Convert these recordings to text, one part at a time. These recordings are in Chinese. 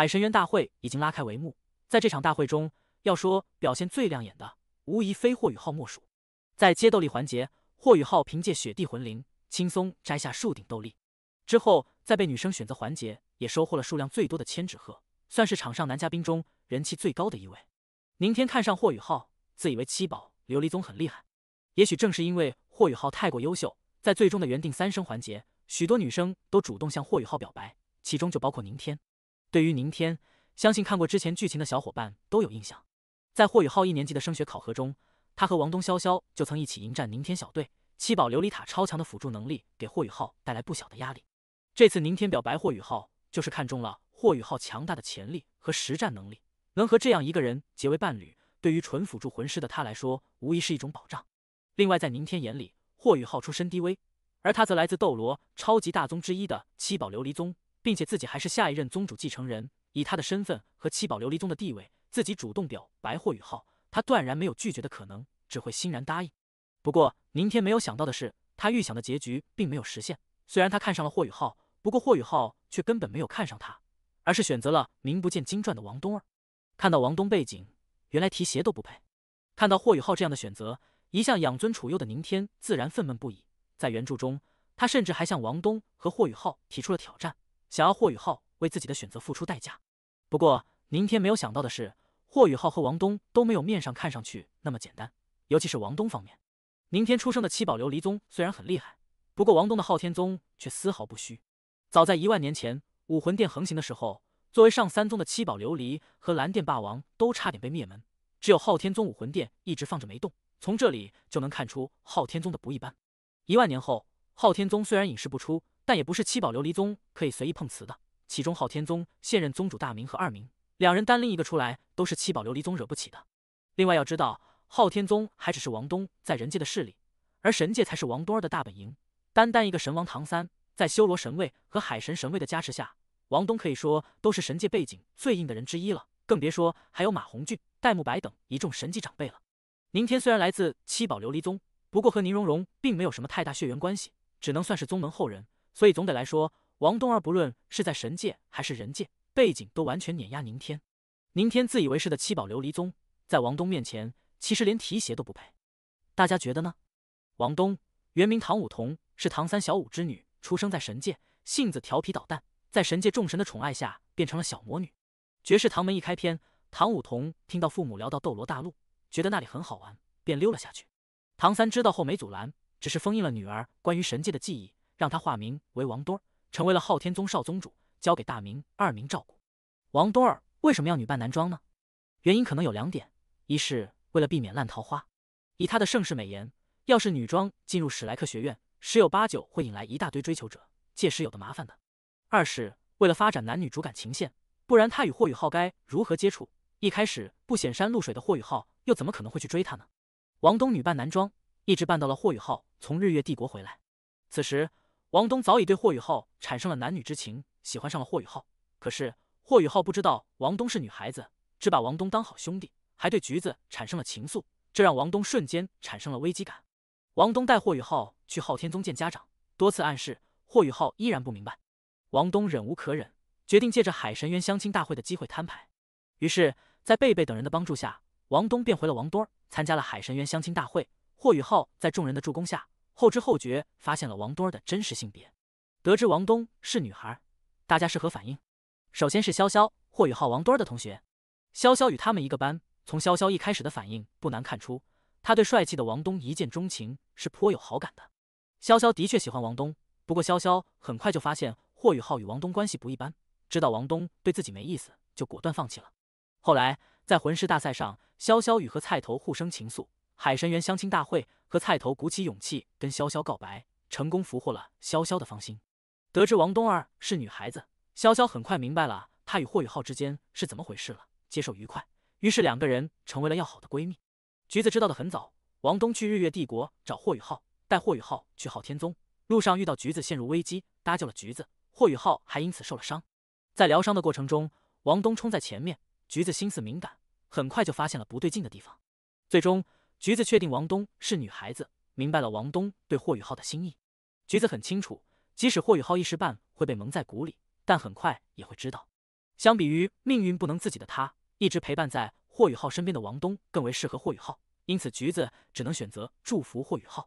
海神渊大会已经拉开帷幕，在这场大会中，要说表现最亮眼的，无疑非霍宇浩莫属。在接斗力环节，霍宇浩凭借雪地魂灵轻松摘下数顶斗力，之后在被女生选择环节也收获了数量最多的千纸鹤，算是场上男嘉宾中人气最高的一位。宁天看上霍宇浩，自以为七宝琉璃宗很厉害。也许正是因为霍宇浩太过优秀，在最终的原定三生环节，许多女生都主动向霍宇浩表白，其中就包括宁天。对于宁天，相信看过之前剧情的小伙伴都有印象。在霍雨浩一年级的升学考核中，他和王东潇潇就曾一起迎战宁天小队。七宝琉璃塔超强的辅助能力给霍雨浩带来不小的压力。这次宁天表白霍雨浩，就是看中了霍雨浩强大的潜力和实战能力。能和这样一个人结为伴侣，对于纯辅助魂师的他来说，无疑是一种保障。另外，在宁天眼里，霍雨浩出身低微，而他则来自斗罗超级大宗之一的七宝琉璃宗。并且自己还是下一任宗主继承人，以他的身份和七宝琉璃宗的地位，自己主动表白霍雨浩，他断然没有拒绝的可能，只会欣然答应。不过宁天没有想到的是，他预想的结局并没有实现。虽然他看上了霍雨浩，不过霍雨浩却根本没有看上他，而是选择了名不见经传的王东儿。看到王东背景，原来提鞋都不配。看到霍雨浩这样的选择，一向养尊处优的宁天自然愤懑不已。在原著中，他甚至还向王东和霍雨浩提出了挑战。想要霍雨浩为自己的选择付出代价。不过宁天没有想到的是，霍雨浩和王东都没有面上看上去那么简单。尤其是王东方面，宁天出生的七宝琉璃宗虽然很厉害，不过王东的昊天宗却丝毫不虚。早在一万年前，武魂殿横行的时候，作为上三宗的七宝琉璃和蓝电霸王都差点被灭门，只有昊天宗武魂殿一直放着没动。从这里就能看出昊天宗的不一般。一万年后，昊天宗虽然隐世不出。但也不是七宝琉璃宗可以随意碰瓷的。其中昊天宗现任宗主大明和二明两人单拎一个出来，都是七宝琉璃宗惹不起的。另外要知道，昊天宗还只是王东在人界的势力，而神界才是王东儿的大本营。单单一个神王唐三，在修罗神位和海神神位的加持下，王东可以说都是神界背景最硬的人之一了。更别说还有马红俊、戴沐白等一众神级长辈了。宁天虽然来自七宝琉璃宗，不过和宁荣荣并没有什么太大血缘关系，只能算是宗门后人。所以总得来说，王东儿不论是在神界还是人界，背景都完全碾压宁天。宁天自以为是的七宝琉璃宗，在王东面前，其实连提鞋都不配。大家觉得呢？王东原名唐舞桐，是唐三小舞之女，出生在神界，性子调皮捣蛋，在神界众神的宠爱下，变成了小魔女。绝世唐门一开篇，唐舞桐听到父母聊到斗罗大陆，觉得那里很好玩，便溜了下去。唐三知道后没阻拦，只是封印了女儿关于神界的记忆。让他化名为王东儿，成为了昊天宗少宗主，交给大明、二明照顾。王东儿为什么要女扮男装呢？原因可能有两点：一是为了避免烂桃花，以他的盛世美颜，要是女装进入史莱克学院，十有八九会引来一大堆追求者，届时有的麻烦的；二是为了发展男女主感情线，不然他与霍雨浩该如何接触？一开始不显山露水的霍雨浩又怎么可能会去追他呢？王东女扮男装，一直扮到了霍雨浩从日月帝国回来，此时。王东早已对霍雨浩产生了男女之情，喜欢上了霍雨浩。可是霍雨浩不知道王东是女孩子，只把王东当好兄弟，还对橘子产生了情愫，这让王东瞬间产生了危机感。王东带霍雨浩去昊天宗见家长，多次暗示霍雨浩依然不明白。王东忍无可忍，决定借着海神渊相亲大会的机会摊牌。于是，在贝贝等人的帮助下，王东便回了王东，儿，参加了海神渊相亲大会。霍雨浩在众人的助攻下。后知后觉发现了王东的真实性别，得知王东是女孩，大家是何反应？首先是潇潇、霍雨浩、王东的同学，潇潇与他们一个班。从潇潇一开始的反应，不难看出他对帅气的王东一见钟情，是颇有好感的。潇潇的确喜欢王东，不过潇潇很快就发现霍雨浩与王东关系不一般，知道王东对自己没意思，就果断放弃了。后来在魂师大赛上，潇潇与和菜头互生情愫，海神缘相亲大会。和菜头鼓起勇气跟潇潇告白，成功俘获了潇潇的芳心。得知王东儿是女孩子，潇潇很快明白了她与霍雨浩之间是怎么回事了，接受愉快。于是两个人成为了要好的闺蜜。橘子知道的很早，王东去日月帝国找霍雨浩，带霍雨浩去昊天宗，路上遇到橘子陷入危机，搭救了橘子，霍雨浩还因此受了伤。在疗伤的过程中，王东冲在前面，橘子心思敏感，很快就发现了不对劲的地方，最终。橘子确定王东是女孩子，明白了王东对霍宇浩的心意。橘子很清楚，即使霍宇浩一时半会被蒙在鼓里，但很快也会知道。相比于命运不能自己的他，一直陪伴在霍宇浩身边的王东更为适合霍宇浩，因此橘子只能选择祝福霍宇浩。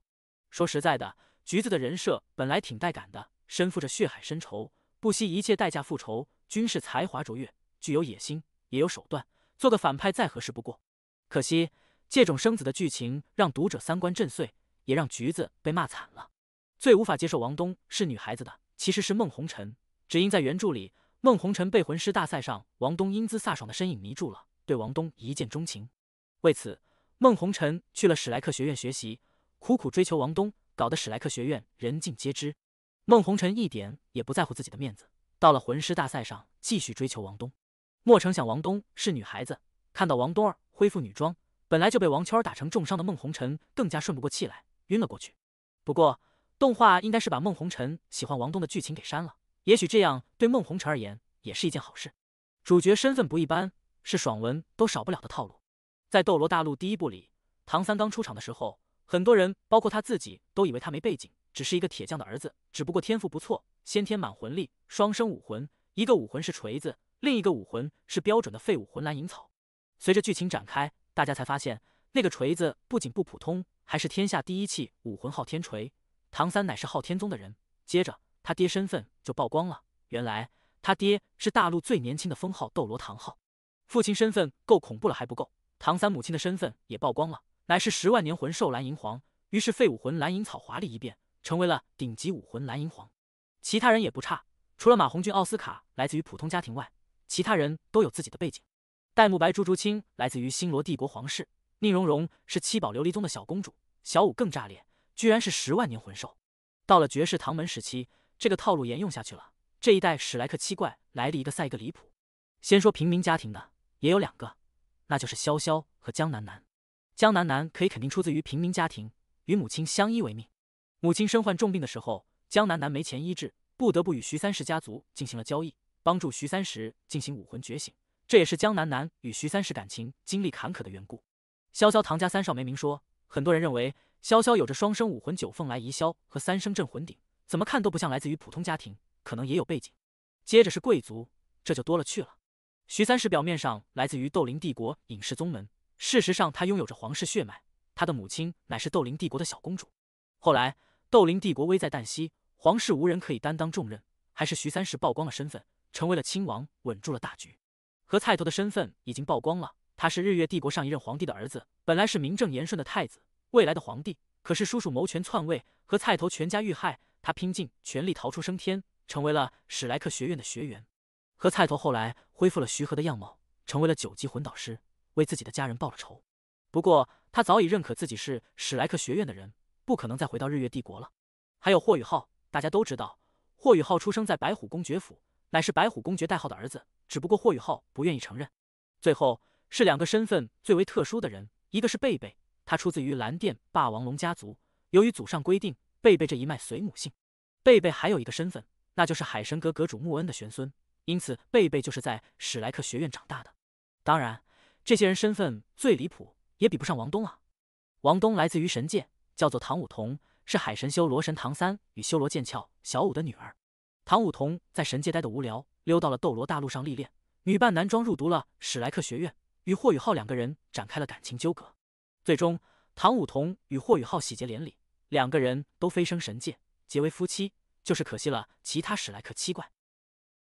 说实在的，橘子的人设本来挺带感的，身负着血海深仇，不惜一切代价复仇，军事才华卓越，具有野心，也有手段，做个反派再合适不过。可惜。借种生子的剧情让读者三观震碎，也让橘子被骂惨了。最无法接受王东是女孩子的，其实是孟红尘。只因在原著里，孟红尘被魂师大赛上王东英姿飒爽的身影迷住了，对王东一见钟情。为此，孟红尘去了史莱克学院学习，苦苦追求王东，搞得史莱克学院人尽皆知。孟红尘一点也不在乎自己的面子，到了魂师大赛上继续追求王东。莫成想王东是女孩子，看到王东儿恢复女装。本来就被王圈儿打成重伤的孟红尘更加顺不过气来，晕了过去。不过动画应该是把孟红尘喜欢王东的剧情给删了，也许这样对孟红尘而言也是一件好事。主角身份不一般，是爽文都少不了的套路。在《斗罗大陆》第一部里，唐三刚出场的时候，很多人，包括他自己，都以为他没背景，只是一个铁匠的儿子，只不过天赋不错，先天满魂力，双生武魂，一个武魂是锤子，另一个武魂是标准的废武魂蓝银草。随着剧情展开。大家才发现，那个锤子不仅不普通，还是天下第一器武魂昊天锤。唐三乃是昊天宗的人，接着他爹身份就曝光了，原来他爹是大陆最年轻的封号斗罗唐昊。父亲身份够恐怖了还不够，唐三母亲的身份也曝光了，乃是十万年魂兽蓝银皇，于是废武魂蓝银草华丽一变，成为了顶级武魂蓝银皇。其他人也不差，除了马红俊、奥斯卡来自于普通家庭外，其他人都有自己的背景。戴沐白、朱竹清来自于星罗帝国皇室，宁荣荣是七宝琉璃宗的小公主，小五更炸裂，居然是十万年魂兽。到了绝世唐门时期，这个套路沿用下去了，这一代史莱克七怪来历一个赛一个离谱。先说平民家庭的，也有两个，那就是萧萧和江南南。江南南可以肯定出自于平民家庭，与母亲相依为命。母亲身患重病的时候，江南南没钱医治，不得不与徐三石家族进行了交易，帮助徐三石进行武魂觉醒。这也是江南南与徐三石感情经历坎坷的缘故。潇潇唐家三少没明说，很多人认为潇潇有着双生武魂九凤来仪霄和三生镇魂鼎，怎么看都不像来自于普通家庭，可能也有背景。接着是贵族，这就多了去了。徐三石表面上来自于斗灵帝国隐世宗门，事实上他拥有着皇室血脉，他的母亲乃是斗灵帝国的小公主。后来斗灵帝国危在旦夕，皇室无人可以担当重任，还是徐三石曝光了身份，成为了亲王，稳住了大局。和菜头的身份已经曝光了，他是日月帝国上一任皇帝的儿子，本来是名正言顺的太子，未来的皇帝。可是叔叔谋权篡位，和菜头全家遇害，他拼尽全力逃出升天，成为了史莱克学院的学员。和菜头后来恢复了徐和的样貌，成为了九级魂导师，为自己的家人报了仇。不过他早已认可自己是史莱克学院的人，不可能再回到日月帝国了。还有霍雨浩，大家都知道，霍雨浩出生在白虎公爵府。乃是白虎公爵代号的儿子，只不过霍雨浩不愿意承认。最后是两个身份最为特殊的人，一个是贝贝，他出自于蓝电霸王龙家族，由于祖上规定，贝贝这一脉随母姓。贝贝还有一个身份，那就是海神阁阁主穆恩的玄孙，因此贝贝就是在史莱克学院长大的。当然，这些人身份最离谱，也比不上王东啊。王东来自于神界，叫做唐舞桐，是海神修罗神唐三与修罗剑鞘小舞的女儿。唐舞桐在神界待的无聊，溜到了斗罗大陆上历练，女扮男装入读了史莱克学院，与霍雨浩两个人展开了感情纠葛，最终唐舞桐与霍雨浩喜结连理，两个人都飞升神界结为夫妻，就是可惜了其他史莱克七怪。